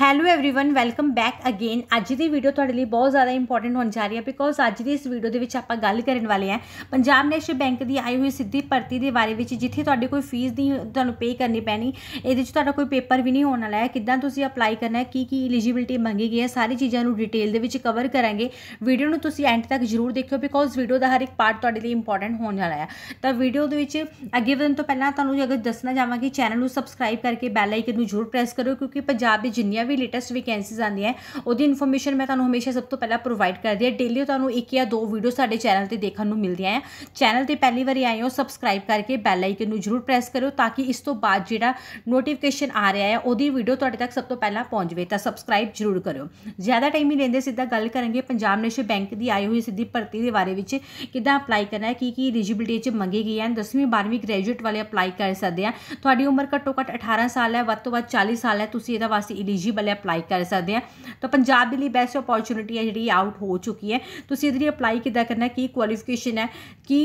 hello everyone welcome back again ਅੱਜ ਦੀ video ਤੁਹਾਡੇ ਲਈ ਬਹੁਤ ਜ਼ਿਆਦਾ ਇੰਪੋਰਟੈਂਟ ਹੋਣ ਜਾ ਰਹੀ ਹੈ ਬਿਕੋਜ਼ ਅੱਜ ਦੀ ਇਸ ਵੀਡੀਓ ਦੇ ਵਿੱਚ ਆਪਾਂ ਗੱਲ ਕਰਨ ਵਾਲੇ ਹਾਂ ਪੰਜਾਬ ਨੈਸ਼ਨਲ ਬੈਂਕ ਦੀ ਆਈ ਹੋਈ ਸਿੱਧੀ ਭਰਤੀ ਦੇ ਬਾਰੇ ਵਿੱਚ ਜਿੱਥੇ ਤੁਹਾਡੇ ਕੋਈ ਫੀਸ ਦੀ ਤੁਹਾਨੂੰ ਪੇ ਕਰਨੀ ਪੈਣੀ ਇਹਦੇ ਵਿੱਚ ਤੁਹਾਡਾ ਕੋਈ ਪੇਪਰ ਵੀ ਨਹੀਂ ਹੋਣ ਵਾਲਾ ਹੈ ਕਿੱਦਾਂ ਤੁਸੀਂ ਅਪਲਾਈ ਕਰਨਾ ਹੈ ਕੀ ਕੀ ਐਲੀਜੀਬਿਲਟੀ ਮੰਗੀ ਗਈ ਹੈ ਸਾਰੀ ਚੀਜ਼ਾਂ ਨੂੰ ਡਿਟੇਲ ਦੇ ਵਿੱਚ ਕਵਰ ਕਰਾਂਗੇ ਵੀਡੀਓ ਨੂੰ ਤੁਸੀਂ ਐਂਡ ਤੱਕ ਜ਼ਰੂਰ ਦੇਖਿਓ ਬਿਕੋਜ਼ ਵੀਡੀਓ ਦਾ ਹਰ ਇੱਕ ਪਾਰਟ ਤੁਹਾਡੇ ਲਈ ਇੰਪੋਰਟੈਂਟ ਹੋਣ ਵਾਲਾ ਹੈ ਤਾਂ ਵੀਡੀਓ ਦੇ ਵਿੱਚ ਅੱਗੇ ਵਧਣ ਤੋਂ ਪਹਿਲਾਂ ਤੁਹਾਨੂੰ ਜੇ ਅਗਰ ਦੱਸਣਾ ਚਾਹਾਂਗੀ ਚੈਨਲ ਨੂੰ ਸਬਸਕ੍ਰਾਈਬ ਕਰਕੇ ਬੈਲ ਆਈਕਨ ਨੂੰ ਜ਼ਰੂਰ ਪ੍ਰੈਸ ਕਰੋ ਕਿਉਂਕਿ ਪੰਜਾਬ ਦੇ ਜਿੰਨੇ ਜਿਹੜੀਆਂ ਵੀ ਲੇਟੈਸਟ ਵੈਕੈਂਸੀਜ਼ ਆਉਂਦੀਆਂ ਉਹਦੀ ਇਨਫੋਰਮੇਸ਼ਨ ਮੈਂ ਤੁਹਾਨੂੰ ਹਮੇਸ਼ਾ ਸਭ ਤੋਂ ਪਹਿਲਾਂ ਪ੍ਰੋਵਾਈਡ ਕਰਦੀ ਹਾਂ ਡੇਲੀ ਤੁਹਾਨੂੰ ਇੱਕ ਜਾਂ ਦੋ ਵੀਡੀਓ ਸਾਡੇ ਚੈਨਲ ਤੇ ਦੇਖਣ ਨੂੰ ਮਿਲਦੀਆਂ ਹੈ ਚੈਨਲ ਤੇ ਪਹਿਲੀ ਵਾਰੀ ਆਏ ਹੋ ਸਬਸਕ੍ਰਾਈਬ ਕਰਕੇ ਬੈਲ ਆਈਕਨ ਨੂੰ ਜ਼ਰੂਰ ਪ੍ਰੈਸ ਕਰਿਓ ਤਾਂ ਕਿ ਇਸ ਤੋਂ ਬਾਅਦ ਜਿਹੜਾ ਨੋਟੀਫਿਕੇਸ਼ਨ ਆ ਰਿਹਾ ਹੈ ਉਹਦੀ ਵੀਡੀਓ ਤੁਹਾਡੇ ਤੱਕ ਸਭ ਤੋਂ ਪਹਿਲਾਂ ਪਹੁੰਚ ਤਾਂ ਸਬਸਕ੍ਰਾਈਬ ਜ਼ਰੂਰ ਕਰਿਓ ਜ਼ਿਆਦਾ ਟਾਈਮ ਹੀ ਲੈਂਦੇ ਸਿੱਧਾ ਗੱਲ ਕਰਾਂਗੇ ਪੰਜਾਬ ਨੈਸ਼ਨਲ ਬੈਂਕ ਦੀ ਆਈ ਹੋਈ ਸਿੱਧੀ ਭਰਤੀ ਦੇ ਬਾਰੇ ਵਿੱਚ ਕਿਦਾਂ ਅਪਲਾਈ ਕਰਨਾ ਹੈ ਕੀ ਕੀ ਐਲੀਜੀਬਿਲਟੀ ਚ ਮੰਗੀ ਗਈ ਹੈ 10ਵੀਂ 12ਵੀਂ ਗ੍ਰੈਜੂਏਟ ਵਾਲੇ ਅਪਲਾਈ ਕਰ ਸਕਦੇ ਆ ਤੁਹਾਡੀ ਉਮਰ ਘੱਟੋ ਘੱਟ 18 ਸਾਲ ਹੈ ਵੱਧ ਤੋਂ ਵੱਧ 40 ਸਾਲ ਹੈ ਤੁਸੀਂ ਇਹਦਾ ਵਾਸਤੇ ਐਲੀਜੀ ਐਲੀਜੀਬਲ ਹੈ ਅਪਲਾਈ ਕਰ ਸਕਦੇ ਆ ਤਾਂ ਪੰਜਾਬ ਦੇ ਲਈ ਬੈਸਟ ਓਪਰਚ्युनिटी ਹੈ ਜਿਹੜੀ ਆਊਟ ਹੋ ਚੁੱਕੀ ਹੈ ਤੁਸੀਂ ਇਹਦੇ ਲਈ ਅਪਲਾਈ ਕਿੱਦਾਂ ਕਰਨਾ ਕੀ ਕੁਆਲੀਫਿਕੇਸ਼ਨ ਹੈ ਕੀ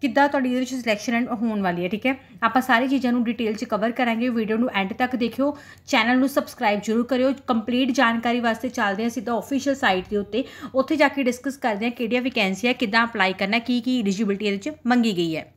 ਕਿੱਦਾਂ ਤੁਹਾਡੀ ਇਹਦੇ ਵਿੱਚ ਸਿਲੈਕਸ਼ਨ ਹੋਣ ਵਾਲੀ ਹੈ ਠੀਕ ਹੈ ਆਪਾਂ ਸਾਰੀ ਚੀਜ਼ਾਂ ਨੂੰ ਡਿਟੇਲ 'ਚ ਕਵਰ ਕਰਾਂਗੇ ਵੀਡੀਓ ਨੂੰ ਐਂਡ ਤੱਕ ਦੇਖਿਓ ਚੈਨਲ ਨੂੰ ਸਬਸਕ੍ਰਾਈਬ ਜ਼ਰੂਰ ਕਰਿਓ ਕੰਪਲੀਟ ਜਾਣਕਾਰੀ ਵਾਸਤੇ ਚੱਲਦੇ ਹਾਂ ਸਿੱਧਾ ਅਫੀਸ਼ੀਅਲ ਸਾਈਟ ਦੇ ਉੱਤੇ ਉੱਥੇ ਜਾ ਕੇ ਡਿਸਕਸ ਕਰਦੇ ਹਾਂ ਕਿਹੜੀਆਂ ਵੈਕੈਂਸੀਆਂ ਕਿੱਦਾਂ ਅਪਲਾਈ ਕਰਨਾ ਕੀ ਕੀ ਐਲੀਜੀਬਿਲਟੀ ਇਹਦੇ 'ਚ ਮੰਗੀ ਗਈ ਹੈ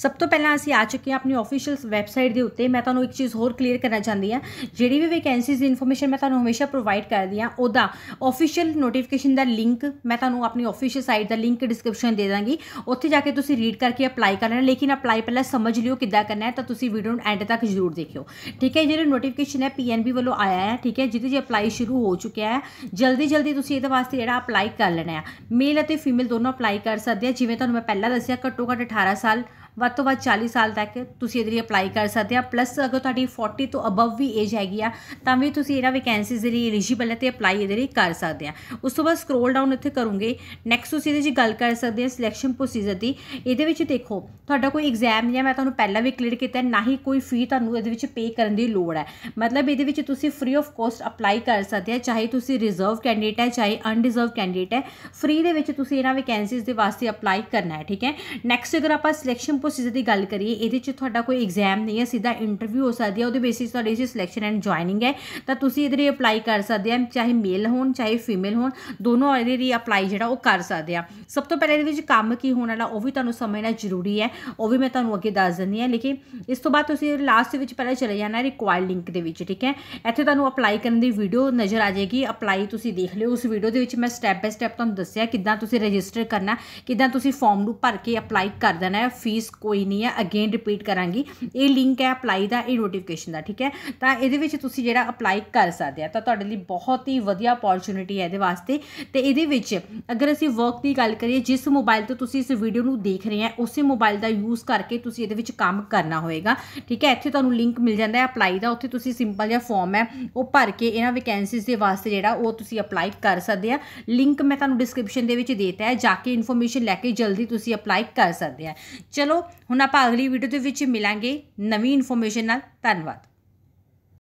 ਸਭ ਤੋਂ ਪਹਿਲਾਂ ਅਸੀਂ ਆ ਚੁੱਕੇ ਹਾਂ ਆਪਣੀ ਅਫੀਸ਼ੀਅਲ ਵੈਬਸਾਈਟ ਦੇ ਉੱਤੇ ਮੈਂ ਤੁਹਾਨੂੰ ਇੱਕ ਚੀਜ਼ ਹੋਰ ਕਲੀਅਰ ਕਰਨਾ ਚਾਹੁੰਦੀ ਹਾਂ ਜਿਹੜੀ ਵੀ ਵੈਕੈਂਸੀਜ਼ ਦੀ ਇਨਫੋਰਮੇਸ਼ਨ ਮੈਂ ਤੁਹਾਨੂੰ ਹਮੇਸ਼ਾ ਪ੍ਰੋਵਾਈਡ ਕਰਦੀ ਹਾਂ ਉਹਦਾ ਅਫੀਸ਼ੀਅਲ ਨੋਟੀਫਿਕੇਸ਼ਨ ਦਾ ਲਿੰਕ ਮੈਂ ਤੁਹਾਨੂੰ ਆਪਣੀ ਅਫੀਸ਼ੀਅਲ ਸਾਈਟ ਦਾ ਲਿੰਕ ਡਿਸਕ੍ਰਿਪਸ਼ਨ ਦੇ ਦਾਂਗੀ ਉੱਥੇ ਜਾ ਕੇ ਤੁਸੀਂ ਰੀਡ ਕਰਕੇ ਅਪਲਾਈ ਕਰ ਲੈਣਾ ਲੇਕਿਨ ਅਪਲਾਈ ਪਹਿਲਾਂ ਸਮਝ ਲਿਓ ਕਿੱਦਾਂ ਕਰਨਾ ਹੈ ਤਾਂ ਤੁਸੀਂ ਵੀਡੀਓ ਨੂੰ ਐਂਡ ਤੱਕ ਜ਼ਰੂਰ ਦੇਖਿਓ ਠੀਕ ਹੈ ਜਿਹੜਾ ਨੋਟੀਫਿਕੇਸ਼ਨ ਹੈ ਪੀਐਨਬੀ ਵੱਲੋਂ ਆਇਆ ਹੈ ਠੀਕ ਹੈ ਜਿਹਦੇ ਜੀ ਅਪਲਾਈ ਸ਼ੁਰੂ ਹੋ ਚੁੱਕਿਆ ਹੈ ਜਲਦੀ ਜਲਦੀ ਤੁਸੀਂ ਇਹਦੇ ਵਾਸਤੇ ਜਿਹੜਾ ਅਪਲਾਈ ਕਰ ਲੈਣਾ ਹੈ ਮੇਲ ਅਤੇ ਫੀਮੇਲ ਦੋਨੋਂ ਅਪਲਾਈ ਕਰ ਸਕਦੇ ਆ ਜਿਵੇਂ ਤੁਹਾਨੂੰ ਮੈਂ ਪਹਿਲਾਂ ਦੱਸਿਆ ਘੱਟੋ ਘੱਟ 18 ਸਾਲ ਵੱਧ ਤੋਂ ਵੱਧ 40 ਸਾਲ ਤੱਕ ਤੁਸੀਂ ਇਹਦੇ ਲਈ ਅਪਲਾਈ ਕਰ ਸਕਦੇ ਆ ਪਲੱਸ ਅਗਰ ਤੁਹਾਡੀ 40 ਤੋਂ ਅਬਵ ਵੀ ਏਜ ਹੈਗੀ ਆ ਤਾਂ ਵੀ ਤੁਸੀਂ ਇਹਨਾਂ ਵੈਕੈਂਸੀਜ਼ ਦੇ ਲਈ ਐਲੀਜੀਬਲ ਹੈ ਤੇ ਅਪਲਾਈ ਇਹਦੇ ਲਈ ਕਰ ਸਕਦੇ ਆ ਉਸ ਤੋਂ ਬਾਅਦ ਸਕਰੋਲ ਡਾਊਨ ਇੱਥੇ ਕਰੋਗੇ ਨੈਕਸਟ ਤੁਸੀਂ ਇਹਦੇ ਜੀ ਗੱਲ ਕਰ ਸਕਦੇ ਆ ਸਿਲੈਕਸ਼ਨ ਪ੍ਰੋਸੀਜਰ ਦੀ ਇਹਦੇ ਵਿੱਚ ਦੇਖੋ ਤੁਹਾਡਾ ਕੋਈ ਐਗਜ਼ਾਮ ਨਹੀਂ ਹੈ ਮੈਂ ਤੁਹਾਨੂੰ ਪਹਿਲਾਂ ਵੀ ਕਲੀਅਰ ਕੀਤਾ ਨਾ ਹੀ ਕੋਈ ਫੀ ਤੁਹਾਨੂੰ ਇਹਦੇ ਵਿੱਚ ਪੇ ਕਰਨ ਦੀ ਲੋੜ ਹੈ ਮਤਲਬ ਇਹਦੇ ਵਿੱਚ ਤੁਸੀਂ ਫ੍ਰੀ ਆਫ ਕੋਸਟ ਅਪਲਾਈ ਕਰ ਸਕਦੇ ਆ ਚਾਹੇ ਤੁਸੀਂ ਰਿਜ਼ਰਵ ਕੈਂਡੀਡੇਟ ਹੈ ਚਾਹੇ ਅਨਰਿਜ਼ਰਵ ਕੈਂਡੀਡੇਟ ਹੈ ਫ੍ਰੀ ਦੇ ਵਿੱਚ ਤੁਸੀਂ ਇਹਨਾਂ ਵੈਕੈਂਸੀਜ਼ ਦੇ ਵਾਸਤੇ ਅਪਲਾਈ ਕਰਨਾ ਹੈ ਠੀਕ ਹੈ ਨੈਕਸਟ ਅਗਰ ਆਪਾਂ ਸਿਲੈਕਸ਼ਨ ਪ੍ਰੋਸੀਜਰ ਦੀ ਗੱਲ ਕਰੀਏ ਇਹਦੇ 'ਚ ਤੁਹਾਡਾ ਕੋਈ ਐਗਜ਼ਾਮ ਨਹੀਂ ਹੈ ਸਿੱਧਾ ਇੰਟਰਵਿਊ ਹੋ ਸਕਦੀ ਹੈ ਉਹਦੇ ਬੇਸਿਸ ਤੁਹਾਡੀ ਇਸ ਸਿਲੈਕਸ਼ਨ ਐਂਡ ਜੁਆਇਨਿੰਗ ਹੈ ਤਾਂ ਤੁਸੀਂ ਇਧਰੇ ਅਪਲਾਈ ਕਰ ਸਕਦੇ ਆ ਚਾਹੇ ਮੇਲ ਹੋਣ ਚਾਹੇ ਫੀਮੇਲ ਹੋਣ ਦੋਨੋਂ ਇਹਦੇ ਲਈ ਅਪਲਾਈ ਜਿਹੜਾ ਉਹ ਕਰ ਸਕਦੇ ਆ ਸਭ ਤੋਂ ਪਹਿਲੇ ਇਹਦੇ ਵਿੱਚ ਕੰਮ ਕੀ ਹੋਣ ਵਾਲਾ ਉਹ ਵੀ ਤੁਹਾਨੂੰ ਸਮਝਣਾ ਜ਼ਰੂਰੀ ਹੈ ਉਹ ਵੀ ਮੈਂ ਤੁਹਾਨੂੰ ਅੱਗੇ ਦੱਸ ਦਿੰਦੀ ਹਾਂ ਲੇਕਿਨ ਇਸ ਤੋਂ ਬਾਅਦ ਤੁਸੀਂ ਲਾਸਟ ਵਿੱਚ ਪਹਿਲਾਂ ਚਲੇ ਜਾਣਾ ਰਿਕੁਆਇਰ ਲਿੰਕ ਦੇ ਵਿੱਚ ਠੀਕ ਹੈ ਇੱਥੇ ਤੁਹਾਨੂੰ ਅਪਲਾਈ ਕਰਨ ਦੀ ਵੀਡੀਓ ਨਜ਼ਰ ਆ ਜਾਏਗੀ ਅਪਲਾਈ ਤੁਸੀਂ ਦੇਖ ਲਿਓ ਉਸ ਵੀਡੀਓ ਦੇ ਵਿੱਚ ਮੈਂ ਸਟੈਪ ਬਾਈ ਸਟੈਪ ਤੁਹਾਨੂੰ ਦੱਸਿਆ ਕਿਦਾਂ ਤੁਸੀਂ ਰਜਿਸਟਰ ਕਰਨਾ ਕਿਦਾਂ ਤੁਸੀਂ ਫਾਰਮ ਨੂੰ ਭਰ ਕੇ ਅਪਲਾਈ ਕਰ ਦੇਣਾ ਹੈ ਫੀਸ ਕੋਈ ਨਹੀਂ ਹੈ ਅਗੇਨ ਰਿਪੀਟ ਕਰਾਂਗੀ ਇਹ ਲਿੰਕ ਹੈ ਅਪਲਾਈ ਦਾ ਇਹ ਨੋਟੀਫਿਕੇਸ਼ਨ ਦਾ ਠੀਕ ਹੈ ਤਾਂ ਇਹਦੇ ਵਿੱਚ ਤੁਸੀਂ ਜਿਹੜਾ ਅਪਲਾਈ ਕਰ ਸਕਦੇ ਆ ਤਾਂ ਤੁਹਾਡੇ ਲਈ ਬਹੁਤ ਹੀ ਵਧੀਆ ਅਪੋਰਚੁਨਿਟੀ ਹੈ ਇਹਦੇ ਵਾਸਤੇ ਤੇ ਇਹਦੇ ਵਿੱਚ ਅਗਰ ਅਸੀਂ ਵਰਕ ਦੀ ਗੱਲ ਕਰੀਏ ਜਿਸ ਮੋਬਾਈਲ ਤੋਂ ਤੁਸੀਂ ਇਸ ਵੀਡੀਓ ਨੂੰ ਦੇਖ ਰਹੇ ਆ ਉਸੇ ਮੋਬਾਈਲ ਦਾ ਯੂਜ਼ ਕਰਕੇ ਤੁਸੀਂ ਇਹਦੇ ਵਿੱਚ ਕੰਮ ਕਰਨਾ ਹੋਏਗਾ ਠੀਕ ਹੈ ਇੱਥੇ ਤੁਹਾਨੂੰ ਲਿੰਕ ਮਿਲ ਜਾਂਦਾ ਹੈ ਅਪਲਾਈ ਦਾ ਉੱਥੇ ਤੁਸੀਂ ਸਿੰਪਲ ਜਿਹਾ ਫਾਰਮ ਹੈ ਉਹ ਭਰ ਕੇ ਇਹਨਾਂ ਵੈਕੈਂਸੀਜ਼ ਦੇ ਵਾਸਤੇ ਜਿਹੜਾ ਉਹ ਤੁਸੀਂ ਅਪਲਾਈ ਕਰ ਸਕਦੇ ਆ ਲਿੰਕ ਮੈਂ ਤੁਹਾਨੂੰ ਡਿਸਕ੍ਰਿਪਸ਼ਨ ਦੇ ਵਿੱਚ ਦੇਤਾ ਹੈ ਜਾ ਕੇ ਇਨਫੋਰਮੇਸ਼ਨ ਲੈ ਕੇ ਜਲਦੀ ਤੁਸੀਂ ਅਪਲਾਈ ਕਰ ਸਕਦੇ ਆ ਚਲੋ ਹੁਣ ਆਪਾਂ ਅਗਲੀ ਵੀਡੀਓ ਦੇ ਵਿੱਚ ਮਿਲਾਂਗੇ ਨਵੀਂ ਇਨਫੋਰਮੇਸ਼ਨ ਨਾਲ ਧੰਨਵਾਦ